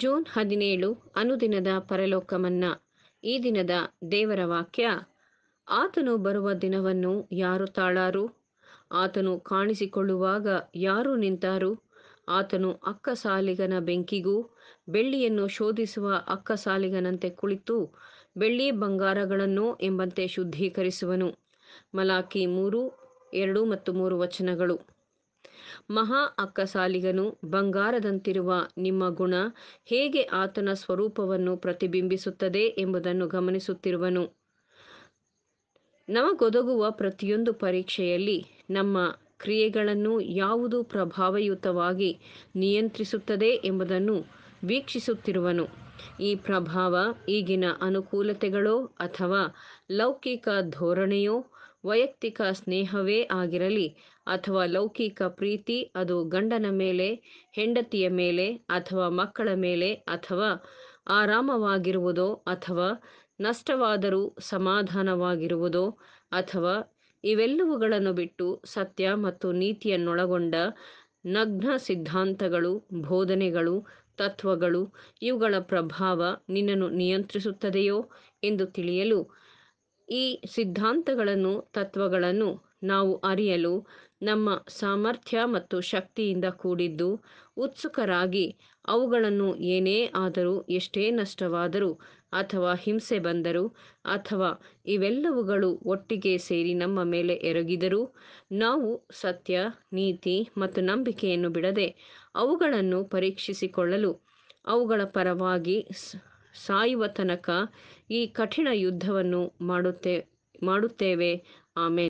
June ಹದಿನೇಳು ಅನುದಿನದ ಪರಲೋಕಮನ್ನ ಈ ದಿನದ ದೇವರ ವಾಕ್ಯ ಆತನು ಬರುವ ದಿನವನ್ನು ಯಾರು ತಾಳಾರು ಆತನು ಕಾಣಿಸಿಕೊಳ್ಳುವಾಗ ಯಾರು ನಿಂತಾರು ಆತನು ಅಕ್ಕ ಸಾಲಿಗನ ಬೆಂಕಿಗೂ ಬೆಳ್ಳಿಯನ್ನು ಶೋಧಿಸುವ ಅಕ್ಕ ಸಾಲಿಗನಂತೆ ಕುಳಿತು ಬೆಳ್ಳಿ ಬಂಗಾರಗಳನ್ನು ಎಂಬಂತೆ ಶುದ್ಧೀಕರಿಸುವನು ಮಲಾಕಿ ಮೂರು ಎರಡು ಮತ್ತು ಮೂರು ವಚನಗಳು ಮಹಾ ಅಕ್ಕಸಾಲಿಗನು ಬಂಗಾರದಂತಿರುವ ನಿಮ್ಮ ಗುಣ ಹೇಗೆ ಆತನ ಸ್ವರೂಪವನ್ನು ಪ್ರತಿಬಿಂಬಿಸುತ್ತದೆ ಎಂಬುದನ್ನು ಗಮನಿಸುತ್ತಿರುವನು ನಮಗೊದಗುವ ಪ್ರತಿಯೊಂದು ಪರೀಕ್ಷೆಯಲ್ಲಿ ನಮ್ಮ ಕ್ರಿಯೆಗಳನ್ನು ಯಾವುದು ಪ್ರಭಾವಯುತವಾಗಿ ನಿಯಂತ್ರಿಸುತ್ತದೆ ಎಂಬುದನ್ನು ವೀಕ್ಷಿಸುತ್ತಿರುವನು ಈ ಪ್ರಭಾವ ಈಗಿನ ಅನುಕೂಲತೆಗಳೋ ಅಥವಾ ಲೌಕಿಕ ಧೋರಣೆಯೋ ವೈಯಕ್ತಿಕ ಸ್ನೇಹವೇ ಆಗಿರಲಿ ಅಥವಾ ಲೌಕಿಕ ಪ್ರೀತಿ ಅದು ಗಂಡನ ಮೇಲೆ ಹೆಂಡತಿಯ ಮೇಲೆ ಅಥವಾ ಮಕ್ಕಳ ಮೇಲೆ ಅಥವಾ ಆರಾಮವಾಗಿರುವುದೋ ಅಥವಾ ನಷ್ಟವಾದರೂ ಸಮಾಧಾನವಾಗಿರುವುದೋ ಅಥವಾ ಇವೆಲ್ಲವುಗಳನ್ನು ಬಿಟ್ಟು ಸತ್ಯ ಮತ್ತು ನೀತಿಯನ್ನೊಳಗೊಂಡ ನಗ್ನ ಸಿದ್ಧಾಂತಗಳು ಬೋಧನೆಗಳು ತತ್ವಗಳು ಇವುಗಳ ಪ್ರಭಾವ ನಿನ್ನನ್ನು ನಿಯಂತ್ರಿಸುತ್ತದೆಯೋ ಎಂದು ತಿಳಿಯಲು ಈ ಸಿದ್ಧಾಂತಗಳನ್ನು ತತ್ವಗಳನ್ನು ನಾವು ಅರಿಯಲು ನಮ್ಮ ಸಾಮರ್ಥ್ಯ ಮತ್ತು ಶಕ್ತಿಯಿಂದ ಕೂಡಿದ್ದು ಉತ್ಸುಕರಾಗಿ ಅವುಗಳನ್ನು ಏನೇ ಆದರೂ ಎಷ್ಟೇ ನಷ್ಟವಾದರೂ ಅಥವಾ ಹಿಂಸೆ ಬಂದರೂ ಅಥವಾ ಇವೆಲ್ಲವುಗಳು ಒಟ್ಟಿಗೆ ಸೇರಿ ನಮ್ಮ ಮೇಲೆ ಎರಗಿದರೂ ನಾವು ಸತ್ಯ ನೀತಿ ಮತ್ತು ನಂಬಿಕೆಯನ್ನು ಬಿಡದೆ ಅವುಗಳನ್ನು ಪರೀಕ್ಷಿಸಿಕೊಳ್ಳಲು ಅವುಗಳ ಪರವಾಗಿ ಸಾಯುವ ತನಕ ಈ ಕಠಿಣ ಯುದ್ಧವನ್ನು ಮಾಡುತ್ತೆ ಮಾಡುತ್ತೇವೆ ಆಮೇಲೆ